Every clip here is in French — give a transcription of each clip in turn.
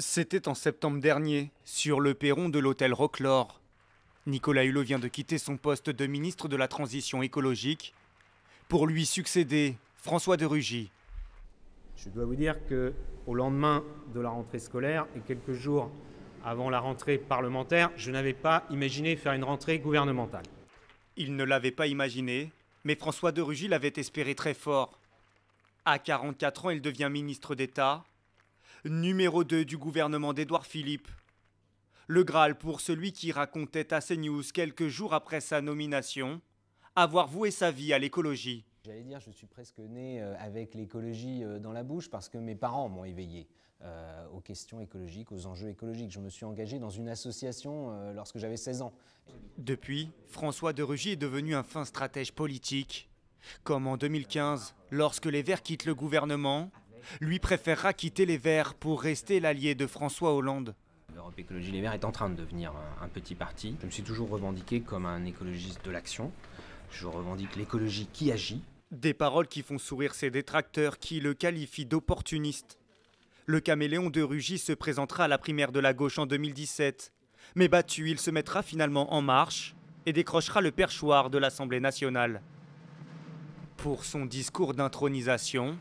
C'était en septembre dernier, sur le perron de l'hôtel Roclore. Nicolas Hulot vient de quitter son poste de ministre de la Transition écologique pour lui succéder François de Rugy. Je dois vous dire que au lendemain de la rentrée scolaire et quelques jours avant la rentrée parlementaire, je n'avais pas imaginé faire une rentrée gouvernementale. Il ne l'avait pas imaginé, mais François de Rugy l'avait espéré très fort. À 44 ans, il devient ministre d'État numéro 2 du gouvernement d'Édouard Philippe. Le Graal pour celui qui racontait à CNews quelques jours après sa nomination avoir voué sa vie à l'écologie. J'allais dire, je suis presque né euh, avec l'écologie euh, dans la bouche parce que mes parents m'ont éveillé euh, aux questions écologiques, aux enjeux écologiques. Je me suis engagé dans une association lorsque j'avais 16 ans. Depuis, François de Rugy est devenu un fin stratège politique. Comme en 2015, lorsque les Verts quittent le gouvernement, lui préférera quitter les Verts pour rester l'allié de François Hollande. L'Europe Écologie Les Verts est en train de devenir un, petit parti. Je me suis toujours revendiqué comme un écologiste de l'action. Je revendique l'écologie qui agit. Des paroles qui font sourire ses détracteurs qui le qualifient d'opportuniste. Le caméléon de Rugy se présentera à la primaire de la gauche en 2017. Mais battu, il se mettra finalement en marche et décrochera le perchoir de l'Assemblée nationale. Pour son discours d'intronisation,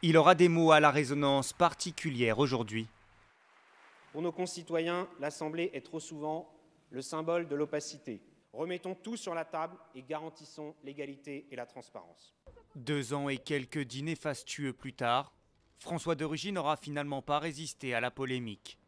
il aura des mots à la résonance particulière aujourd'hui. Pour nos concitoyens, l'Assemblée est trop souvent le symbole de l'opacité. Remettons tout sur la table et garantissons l'égalité et la transparence. Deux ans et quelques dîners fastueux plus tard, François de Rugy n'aura finalement pas résisté à la polémique.